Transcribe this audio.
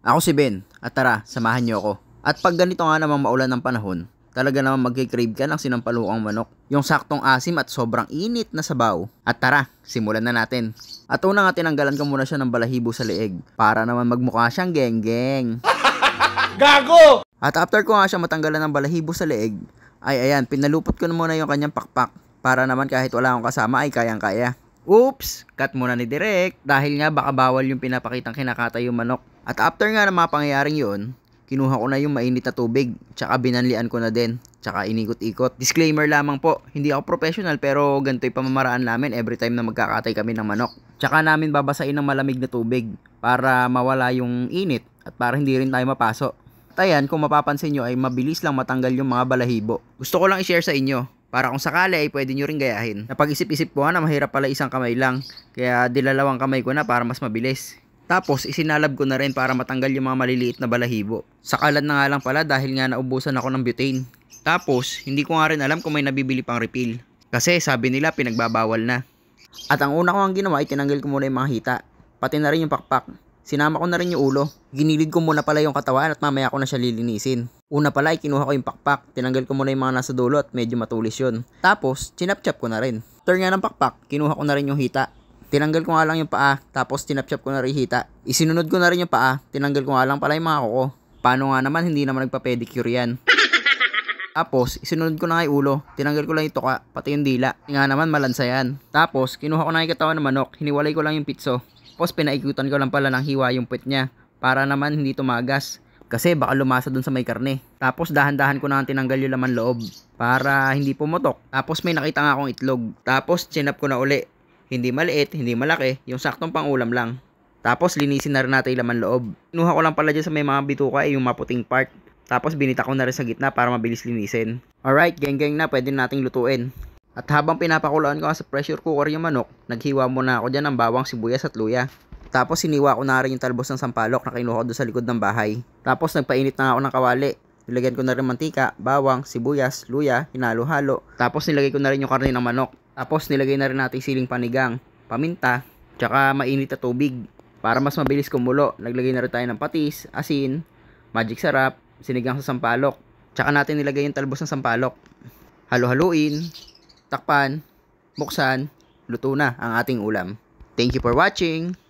Ako si Ben, at tara, samahan niyo ako. At pag ganito nga namang maulan ng panahon, talaga namang magkikrave ka ng sinampalukang manok, yung saktong asim at sobrang init na sabaw. At tara, simulan na natin. At una nga tinanggalan ko muna siya ng balahibo sa leeg, para naman magmukha siyang genggeng. Gago! At after ko nga siya matanggalan ng balahibo sa leeg, ay ayan, pinalupot ko na muna yung kanyang pakpak, para naman kahit wala akong kasama ay kayang-kaya. Oops! Cut muna ni Direk dahil nga baka bawal yung pinapakitang kinakatay yung manok. At after nga ng mga pangyayaring yun, kinuha ko na yung mainit na tubig, tsaka binanlian ko na din, tsaka inikot-ikot. Disclaimer lamang po, hindi ako professional pero ganito yung pamamaraan namin every time na magkakatay kami ng manok. Tsaka namin babasain ng malamig na tubig para mawala yung init at para hindi rin tayo mapaso. At ayan, kung mapapansin nyo ay mabilis lang matanggal yung mga balahibo. Gusto ko lang i-share sa inyo para kung sakali ay pwede nyo rin gayahin. Napag-isip-isip ko na mahirap pala isang kamay lang, kaya dilalawang kamay ko na para mas mabilis. Tapos isinalab ko na rin para matanggal yung mga maliliit na balahibo. Sakalan na nga lang pala dahil nga naubusan ako ng butane. Tapos hindi ko nga rin alam kung may nabibili pang refill. Kasi sabi nila pinagbabawal na. At ang una ko ang ginawa ay tinanggal ko muna yung mga hita. Pati na rin yung pakpak. Sinama ko na rin yung ulo. Ginilid ko muna pala yung katawan at mamaya ko na siya lilinisin. Una pala ay kinuha ko yung pakpak, tinanggal ko muna yung mga nasa dulo at medyo matulis yun. Tapos, chinapchap ko na rin. After nga ng pakpak, kinuha ko na rin yung hita tinanggal ko nga lang yung paa, tapos tinapchap ko na rin hita. Isinunod ko na rin yung paa, tinanggal ko nga lang pala yung mga kuko. Paano nga naman, hindi naman nagpa-pedicure yan. Tapos, isinunod ko na yung ulo. Tinanggal ko lang yung toka, pati yung dila. Nga naman, malansa yan. Tapos, kinuha ko na yung katawan ng manok. Hiniwalay ko lang yung pitso. Tapos, pinaikutan ko lang pala ng hiwa yung pit niya. Para naman hindi tumagas. Kasi baka lumasa dun sa may karne. Tapos, dahan-dahan ko na tinanggal yung laman loob. Para hindi pumotok. Tapos, may nakita nga akong itlog. Tapos, chinap ko na uli. Hindi maliit, hindi malaki, yung saktong pangulam lang. Tapos linisin na rin natin yung laman loob. Kinuha ko lang pala dyan sa may mga bituka eh, yung maputing part. Tapos binita ko na rin sa gitna para mabilis linisin. Alright, geng-geng na, pwede nating lutuin. At habang pinapakulaan ko sa pressure cooker yung manok, naghiwa muna ako dyan ng bawang sibuyas at luya. Tapos siniwa ko na rin yung talbos ng sampalok na kinuha ko doon sa likod ng bahay. Tapos nagpainit na ako ng kawali nilagyan ko na rin mantika, bawang, sibuyas, luya, hinalo-halo. Tapos nilagay ko na rin yung karne ng manok. Tapos nilagay na rin natin siling panigang, paminta, tsaka mainit na tubig. Para mas mabilis kumulo, naglagay na rin tayo ng patis, asin, magic sarap, sinigang sa sampalok. Tsaka natin nilagay yung talbos ng sampalok. Halo-haluin, takpan, buksan, luto na ang ating ulam. Thank you for watching!